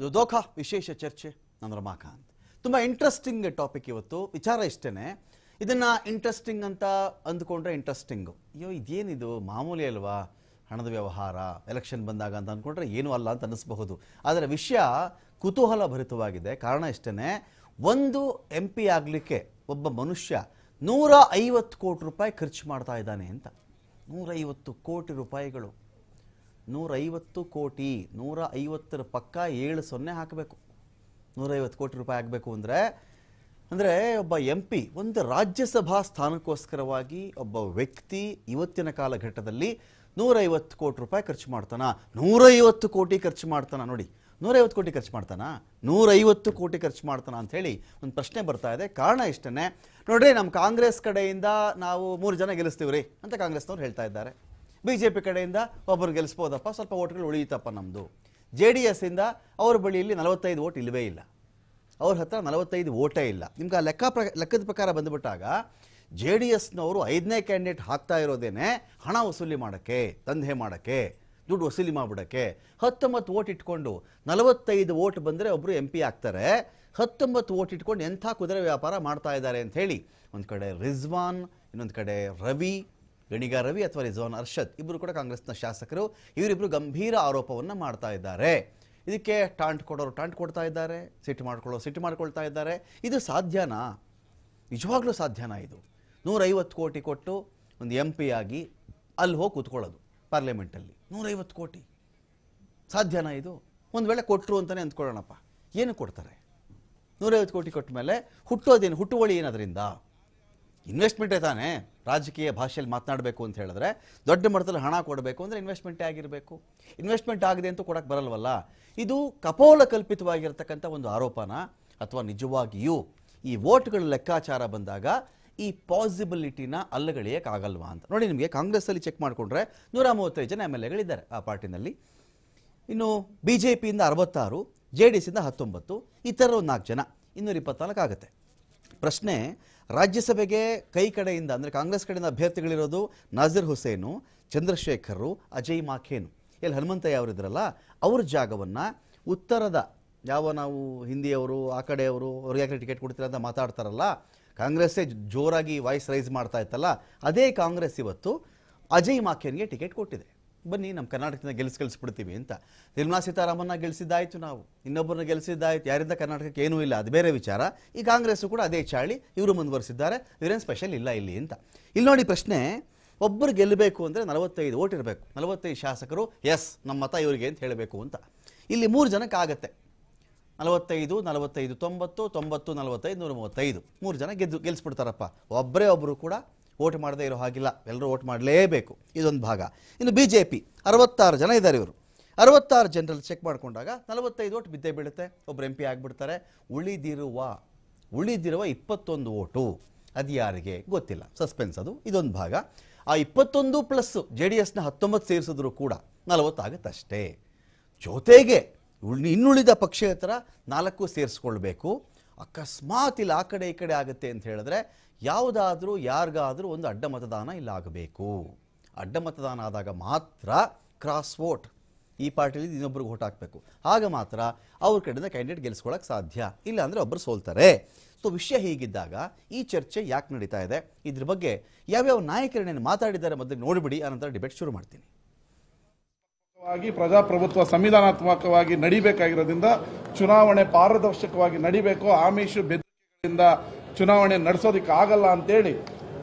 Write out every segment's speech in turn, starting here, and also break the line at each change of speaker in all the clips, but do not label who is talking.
ಇದು ದೋಖ ವಿಶೇಷ ಚರ್ಚೆ ನಾನು ರಮಾಕಾಂತ್ ತುಂಬ ಇಂಟ್ರೆಸ್ಟಿಂಗ್ ಟಾಪಿಕ್ ಇವತ್ತು ವಿಚಾರ ಇಷ್ಟೇ ಇದನ್ನು ಇಂಟ್ರೆಸ್ಟಿಂಗ್ ಅಂತ ಅಂದ್ಕೊಂಡ್ರೆ ಇಂಟ್ರೆಸ್ಟಿಂಗು ಅಯ್ಯೋ ಇದೇನಿದು ಮಾಮೂಲಿ ಅಲ್ವಾ ಹಣದ ವ್ಯವಹಾರ ಎಲೆಕ್ಷನ್ ಬಂದಾಗ ಅಂತ ಅಂದ್ಕೊಂಡ್ರೆ ಏನೂ ಅಲ್ಲ ಅಂತ ಅನ್ನಿಸ್ಬಹುದು ಆದರೆ ವಿಷಯ ಕುತೂಹಲ ಭರಿತವಾಗಿದೆ ಕಾರಣ ಇಷ್ಟೇ ಒಂದು ಎಂ ಪಿ ಆಗಲಿಕ್ಕೆ ಒಬ್ಬ ಮನುಷ್ಯ ನೂರ ಐವತ್ತು ಕೋಟಿ ರೂಪಾಯಿ ಖರ್ಚು ಮಾಡ್ತಾ ಇದ್ದಾನೆ ಅಂತ ನೂರೈವತ್ತು ಕೋಟಿ ರೂಪಾಯಿಗಳು ನೂರೈವತ್ತು ಕೋಟಿ ನೂರ ಐವತ್ತರ ಪಕ್ಕ ಏಳು ಸೊನ್ನೆ ಹಾಕಬೇಕು ನೂರೈವತ್ತು ಕೋಟಿ ರೂಪಾಯಿ ಆಗಬೇಕು ಅಂದರೆ ಅಂದರೆ ಒಬ್ಬ ಎಂ ಪಿ ಒಂದು ರಾಜ್ಯಸಭಾ ಸ್ಥಾನಕ್ಕೋಸ್ಕರವಾಗಿ ಒಬ್ಬ ವ್ಯಕ್ತಿ ಇವತ್ತಿನ ಕಾಲಘಟ್ಟದಲ್ಲಿ ನೂರೈವತ್ತು ಕೋಟಿ ರೂಪಾಯಿ ಖರ್ಚು ಮಾಡ್ತಾನ ನೂರೈವತ್ತು ಕೋಟಿ ಖರ್ಚು ಮಾಡ್ತಾನ ನೋಡಿ ನೂರೈವತ್ತು ಕೋಟಿ ಖರ್ಚು ಮಾಡ್ತಾನ ನೂರೈವತ್ತು ಕೋಟಿ ಖರ್ಚು ಮಾಡ್ತಾನ ಅಂಥೇಳಿ ಒಂದು ಪ್ರಶ್ನೆ ಬರ್ತಾ ಇದೆ ಕಾರಣ ಇಷ್ಟನೇ ನೋಡ್ರಿ ನಮ್ಮ ಕಾಂಗ್ರೆಸ್ ಕಡೆಯಿಂದ ನಾವು ಮೂರು ಜನ ಗೆಲ್ಲಿಸ್ತೀವ್ರಿ ಅಂತ ಕಾಂಗ್ರೆಸ್ನವ್ರು ಹೇಳ್ತಾ ಇದ್ದಾರೆ ಬಿ ಜೆ ಪಿ ಕಡೆಯಿಂದ ಒಬ್ಬರು ಗೆಲ್ಲಿಸ್ಬೋದಪ್ಪ ಸ್ವಲ್ಪ ಓಟ್ಗಳು ಉಳಿಯುತ್ತಪ್ಪ ನಮ್ಮದು ಜೆ ಡಿ ಇಂದ ಅವ್ರ ಬಳಿಯಲ್ಲಿ ನಲವತ್ತೈದು ಓಟ್ ಇಲ್ಲವೇ ಇಲ್ಲ ಅವ್ರ ಹತ್ರ ನಲವತ್ತೈದು ಓಟೇ ಇಲ್ಲ ನಿಮ್ಗೆ ಆ ಲೆಕ್ಕ ಪ್ರ ಲೆಕ್ಕದ ಪ್ರಕಾರ ಬಂದುಬಿಟ್ಟಾಗ ಜೆ ಡಿ ಎಸ್ನವರು ಐದನೇ ಕ್ಯಾಂಡಿಡೇಟ್ ಹಾಕ್ತಾ ಇರೋದೇನೆ ಹಣ ವಸೂಲಿ ಮಾಡೋಕ್ಕೆ ದಂಧೆ ಮಾಡೋಕ್ಕೆ ದುಡ್ಡು ವಸೂಲಿ ಮಾಡಿಬಿಡೋಕ್ಕೆ ಹತ್ತೊಂಬತ್ತು ಓಟ್ ಇಟ್ಕೊಂಡು ನಲವತ್ತೈದು ಓಟ್ ಬಂದರೆ ಒಬ್ಬರು ಎಂ ಪಿ ಆಗ್ತಾರೆ ಹತ್ತೊಂಬತ್ತು ಓಟ್ ಇಟ್ಕೊಂಡು ಎಂಥ ಕುದುರೆ ವ್ಯಾಪಾರ ಮಾಡ್ತಾ ಇದ್ದಾರೆ ಅಂತ ಹೇಳಿ ಒಂದು ಕಡೆ ರಿಜ್ವಾನ್ ಇನ್ನೊಂದು ಕಡೆ ರವಿ ಗಣಿಗಾ ರವಿ ಅಥವಾ ರಿಜ್ವಾನ್ ಅರ್ಷದ್ ಇಬ್ಬರು ಕೂಡ ಕಾಂಗ್ರೆಸ್ನ ಶಾಸಕರು ಇವರಿಬ್ಬರು ಗಂಭೀರ ಆರೋಪವನ್ನು ಮಾಡ್ತಾ ಇದ್ದಾರೆ ಇದಕ್ಕೆ ಟಾಂಟ್ ಕೊಡೋರು ಟಾಂಟ್ ಕೊಡ್ತಾ ಇದ್ದಾರೆ ಸಿಟ್ಟು ಮಾಡ್ಕೊಳ್ಳೋ ಸಿಟ್ಟು ಮಾಡ್ಕೊಳ್ತಾ ಇದ್ದಾರೆ ಇದು ಸಾಧ್ಯನಾ ನಿಜವಾಗ್ಲೂ ಸಾಧ್ಯನಾ ಇದು ನೂರೈವತ್ತು ಕೋಟಿ ಕೊಟ್ಟು ಒಂದು ಎಂ ಪಿ ಆಗಿ ಅಲ್ಲಿ ಹೋಗಿ ಕೂತ್ಕೊಳ್ಳೋದು ಪಾರ್ಲಿಮೆಂಟಲ್ಲಿ ನೂರೈವತ್ತು ಕೋಟಿ ಸಾಧ್ಯನಾ ಇದು ಒಂದು ವೇಳೆ ಕೊಟ್ಟರು ಅಂತಲೇ ಅಂದ್ಕೊಳ್ಳೋಣಪ್ಪ ಏನು ಕೊಡ್ತಾರೆ ನೂರೈವತ್ತು ಕೋಟಿ ಕೊಟ್ಟ ಮೇಲೆ ಹುಟ್ಟೋದೇನು ಹುಟ್ಟುವಳಿ ಏನದರಿಂದ ಇನ್ವೆಸ್ಟ್ಮೆಂಟೇ ತಾನೇ ರಾಜಕೀಯ ಭಾಷೆಯಲ್ಲಿ ಮಾತನಾಡಬೇಕು ಅಂತ ಹೇಳಿದ್ರೆ ದೊಡ್ಡ ಮಟ್ಟದಲ್ಲಿ ಹಣ ಕೊಡಬೇಕು ಅಂದರೆ ಇನ್ವೆಸ್ಟ್ಮೆಂಟೇ ಆಗಿರಬೇಕು ಇನ್ವೆಸ್ಟ್ಮೆಂಟ್ ಆಗಿದೆ ಅಂತೂ ಕೊಡೋಕ್ಕೆ ಬರಲ್ವಲ್ಲ ಇದು ಕಪೋಲ ಕಲ್ಪಿತವಾಗಿರ್ತಕ್ಕಂಥ ಒಂದು ಆರೋಪನ ಅಥವಾ ನಿಜವಾಗಿಯೂ ಈ ವೋಟ್ಗಳ ಲೆಕ್ಕಾಚಾರ ಬಂದಾಗ ಈ ಪಾಸಿಬಿಲಿಟಿನ ಅಲ್ಲಗಳಿಯೋಕ್ಕಾಗಲ್ವಾ ಅಂತ ನೋಡಿ ನಿಮಗೆ ಕಾಂಗ್ರೆಸ್ಸಲ್ಲಿ ಚೆಕ್ ಮಾಡಿಕೊಂಡ್ರೆ ನೂರ ಮೂವತ್ತೈದು ಜನ ಎಮ್ ಎಲ್ ಎಗಳಿದ್ದಾರೆ ಆ ಪಾರ್ಟಿನಲ್ಲಿ ಇನ್ನು ಬಿ ಜೆ ಪಿಯಿಂದ ಅರವತ್ತಾರು ಜೆ ಡಿ ಎಸ್ ಇಂದ ಹತ್ತೊಂಬತ್ತು ಈ ಒಂದು ನಾಲ್ಕು ಜನ ಇನ್ನೂರ ಇಪ್ಪತ್ತ್ನಾಲ್ಕು ಆಗುತ್ತೆ ಪ್ರಶ್ನೆ ರಾಜ್ಯಸಭೆಗೆ ಕೈ ಕಡೆಯಿಂದ ಅಂದರೆ ಕಾಂಗ್ರೆಸ್ ಕಡೆಯಿಂದ ಅಭ್ಯರ್ಥಿಗಳಿರೋದು ನಾಜೀರ್ ಹುಸೇನು ಚಂದ್ರಶೇಖರು ಅಜಯ್ ಮಾಖೇನು ಎಲ್ಲಿ ಹನುಮಂತಯ್ಯ ಅವರಿದ್ರಲ್ಲ ಅವ್ರ ಜಾಗವನ್ನು ಉತ್ತರದ ಯಾವ ನಾವು ಹಿಂದಿಯವರು ಆ ಕಡೆಯವರು ಅವ್ರಿಗೆ ಯಾಕೆ ಟಿಕೆಟ್ ಕೊಡ್ತೀರ ಅಂತ ಮಾತಾಡ್ತಾರಲ್ಲ ಕಾಂಗ್ರೆಸ್ಸೇ ಜೋರಾಗಿ ವಾಯ್ಸ್ ರೈಸ್ ಮಾಡ್ತಾ ಇತ್ತಲ್ಲ ಅದೇ ಕಾಂಗ್ರೆಸ್ ಇವತ್ತು ಅಜಯ್ ಮಾಖೇನ್ಗೆ ಟಿಕೆಟ್ ಕೊಟ್ಟಿದೆ ಬನ್ನಿ ನಮ್ಮ ಕರ್ನಾಟಕದಿಂದ ಗೆಲ್ಸಿ ಬಿಡ್ತೀವಿ ಅಂತ ನಿರ್ಮಲಾ ಸೀತಾರಾಮನ್ನ ಗೆಲ್ಲಿಸಿದ್ದಾಯಿತು ನಾವು ಇನ್ನೊಬ್ಬರನ್ನ ಗೆಲ್ಸಿದ್ದಾಯ್ತು ಯಾರಿಂದ ಕರ್ನಾಟಕಕ್ಕೆ ಏನೂ ಇಲ್ಲ ಅದು ಬೇರೆ ವಿಚಾರ ಈ ಕಾಂಗ್ರೆಸ್ಸು ಕೂಡ ಅದೇ ಚಾಳಿ ಇವರು ಮುಂದುವರಿಸಿದ್ದಾರೆ ಇವರೇನು ಸ್ಪೆಷಲ್ ಇಲ್ಲ ಇಲ್ಲಿ ಅಂತ ಇಲ್ಲಿ ನೋಡಿ ಪ್ರಶ್ನೆ ಒಬ್ಬರು ಗೆಲ್ಲಬೇಕು ಅಂದರೆ ನಲವತ್ತೈದು ಓಟ್ ಇರಬೇಕು ನಲವತ್ತೈದು ಶಾಸಕರು ಎಸ್ ನಮ್ಮ ಮತ ಇವರಿಗೆ ಅಂತ ಹೇಳಬೇಕು ಅಂತ ಇಲ್ಲಿ ಮೂರು ಜನಕ್ಕಾಗತ್ತೆ ನಲವತ್ತೈದು ನಲವತ್ತೈದು ತೊಂಬತ್ತು ತೊಂಬತ್ತು ನಲವತ್ತೈದು ನೂರ ಮೂವತ್ತೈದು ಮೂರು ಜನ ಗೆದ್ದು ಗೆಲ್ಲಿಸ್ಬಿಡ್ತಾರಪ್ಪ ಒಬ್ಬರೇ ಒಬ್ಬರು ಕೂಡ ಓಟ್ ಮಾಡದೇ ಇರೋ ಹಾಗಿಲ್ಲ ಎಲ್ಲರೂ ಓಟ್ ಮಾಡಲೇಬೇಕು ಇದೊಂದು ಭಾಗ ಇನ್ನು ಬಿ ಜೆ ಪಿ ಅರವತ್ತಾರು ಜನ ಇದ್ದಾರೆ ಇವರು ಅರವತ್ತಾರು ಜನರಲ್ಲಿ ಚೆಕ್ ಮಾಡಿಕೊಂಡಾಗ ನಲವತ್ತೈದು ಓಟ್ ಬಿದ್ದೇ ಬೀಳುತ್ತೆ ಒಬ್ಬರು ಎಂ ಪಿ ಆಗಿಬಿಡ್ತಾರೆ ಉಳಿದಿರುವ ಉಳಿದಿರುವ ಇಪ್ಪತ್ತೊಂದು ಓಟು ಅದು ಯಾರಿಗೆ ಗೊತ್ತಿಲ್ಲ ಸಸ್ಪೆನ್ಸ್ ಅದು ಇದೊಂದು ಭಾಗ ಆ ಇಪ್ಪತ್ತೊಂದು ಪ್ಲಸ್ಸು ಜೆ ಡಿ ಎಸ್ನ ಹತ್ತೊಂಬತ್ತು ಸೇರಿಸಿದ್ರು ಕೂಡ ನಲವತ್ತಾಗುತ್ತಷ್ಟೇ ಜೊತೆಗೆ ಇನ್ನುಳಿದ ಪಕ್ಷೇತರ ನಾಲ್ಕು ಸೇರಿಸ್ಕೊಳ್ಬೇಕು ಅಕಸ್ಮಾತ್ ಇಲ್ಲಿ ಆ ಕಡೆ ಈ ಕಡೆ ಆಗುತ್ತೆ ಅಂತ ಹೇಳಿದ್ರೆ ಯಾವುದಾದ್ರೂ ಯಾರಿಗಾದರೂ ಒಂದು ಅಡ್ಡ ಮತದಾನ ಇಲ್ಲಾಗಬೇಕು ಆಗಬೇಕು ಅಡ್ಡ ಮತದಾನ ಆದಾಗ ಮಾತ್ರ ಕ್ರಾಸ್ ವೋಟ್ ಈ ಪಾರ್ಟಿಲಿ ಇನ್ನೊಬ್ರಿಗೆ ಓಟ್ ಹಾಕಬೇಕು ಆಗ ಮಾತ್ರ ಅವ್ರ ಕಡೆಯಿಂದ ಕ್ಯಾಂಡಿಡೇಟ್ ಗೆಲ್ಸ್ಕೊಳಕ್ಕೆ ಸಾಧ್ಯ ಇಲ್ಲ ಒಬ್ಬರು ಸೋಲ್ತಾರೆ ಸೊ ವಿಷಯ ಹೀಗಿದ್ದಾಗ ಈ ಚರ್ಚೆ ಯಾಕೆ ನಡೀತಾ ಇದೆ ಇದ್ರ ಬಗ್ಗೆ ಯಾವ್ಯಾವ ನಾಯಕರನ್ನೇನು ಮಾತಾಡಿದ್ದಾರೆ ಮೊದಲು ನೋಡಿಬಿಡಿ ಆನಂತರ ಡಿಬೇಟ್ ಶುರು ಮಾಡ್ತೀನಿ ಪ್ರಜಾಪ್ರಭುತ್ವ ಸಂವಿಧಾನಾತ್ಮಕವಾಗಿ ನಡಿಬೇಕಾಗಿರೋದ್ರಿಂದ
ಚುನಾವಣೆ ಪಾರದರ್ಶಕವಾಗಿ ನಡಿಬೇಕು ಆಮಿಷ ಬೆದರಿಕೆಗಳಿಂದ ಚುನಾವಣೆ ನಡೆಸೋದಕ್ಕೆ ಆಗಲ್ಲ ಅಂತೇಳಿ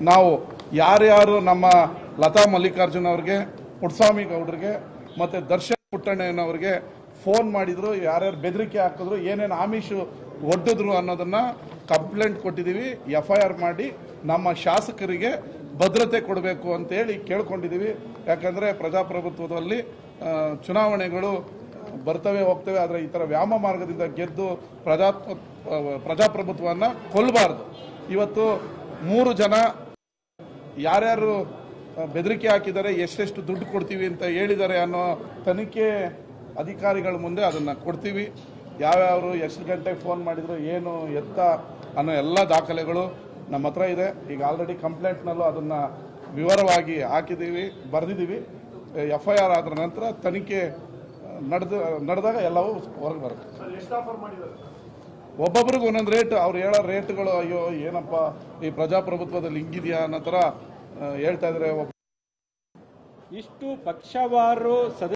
ನಾವು ಯಾರ್ಯಾರು ನಮ್ಮ ಲತಾ ಮಲ್ಲಿಕಾರ್ಜುನ ಅವ್ರಿಗೆ ಪುಟ್ಸ್ವಾಮಿ ಗೌಡ್ರಿಗೆ ಮತ್ತು ದರ್ಶನ್ ಪುಟ್ಟಣ್ಣನವ್ರಿಗೆ ಫೋನ್ ಮಾಡಿದರು ಯಾರ್ಯಾರು ಬೆದರಿಕೆ ಹಾಕಿದ್ರು ಏನೇನು ಆಮಿಷ ಒಡ್ಡಿದ್ರು ಅನ್ನೋದನ್ನು ಕಂಪ್ಲೇಂಟ್ ಕೊಟ್ಟಿದ್ದೀವಿ ಎಫ್ ಐ ಆರ್ ಮಾಡಿ ನಮ್ಮ ಶಾಸಕರಿಗೆ ಭದ್ರತೆ ಕೊಡಬೇಕು ಅಂತೇಳಿ ಕೇಳ್ಕೊಂಡಿದ್ದೀವಿ ಯಾಕಂದರೆ ಪ್ರಜಾಪ್ರಭುತ್ವದಲ್ಲಿ ಚುನಾವಣೆಗಳು ಬರ್ತವೆ ಹೋಗ್ತವೆ ಆದರೆ ಈ ಥರ ವ್ಯಾಮ ಮಾರ್ಗದಿಂದ ಗೆದ್ದು ಪ್ರಜಾ ಪ್ರಜಾಪ್ರಭುತ್ವವನ್ನು ಕೊಲ್ಲಬಾರ್ದು ಇವತ್ತು ಮೂರು ಜನ ಯಾರ್ಯಾರು ಬೆದರಿಕೆ ಹಾಕಿದ್ದಾರೆ ಎಷ್ಟೆಷ್ಟು ದುಡ್ಡು ಕೊಡ್ತೀವಿ ಅಂತ ಹೇಳಿದ್ದಾರೆ ಅನ್ನೋ ತನಿಖೆ ಅಧಿಕಾರಿಗಳ ಮುಂದೆ ಅದನ್ನು ಕೊಡ್ತೀವಿ ಯಾವ್ಯಾವರು ಎಷ್ಟು ಗಂಟೆಗೆ ಫೋನ್ ಮಾಡಿದರು ಏನು ಎತ್ತ ಅನ್ನೋ ಎಲ್ಲ ದಾಖಲೆಗಳು ನಮ್ಮ ಹತ್ರ ಇದೆ ಈಗ ಆಲ್ರೆಡಿ ಕಂಪ್ಲೇಂಟ್ನಲ್ಲೂ ಅದನ್ನು ವಿವರವಾಗಿ ಹಾಕಿದ್ದೀವಿ ಬರೆದಿದ್ದೀವಿ ಎಫ್ ಐ ಆರ್ ಆದ ನಂತರ ತನಿಖೆ ನಡೆದು ನಡೆದಾಗ ಎಲ್ಲವೂ ಹೊರಗೆ ಬರುತ್ತೆ ಒಬ್ಬೊಬ್ರಿಗೆ ಒಂದೊಂದು ರೇಟ್ ಅವ್ರು ಹೇಳೋ ರೇಟ್ಗಳು ಅಯ್ಯೋ ಏನಪ್ಪ ಈ ಪ್ರಜಾಪ್ರಭುತ್ವದಲ್ಲಿ ಹಿಂಗಿದೆಯಾ ಅನ್ನೋ ಥರ ಹೇಳ್ತಾ ಇದ್ದಾರೆ
ಇಷ್ಟು ಪಕ್ಷವಾರು ಸದಸ್ಯ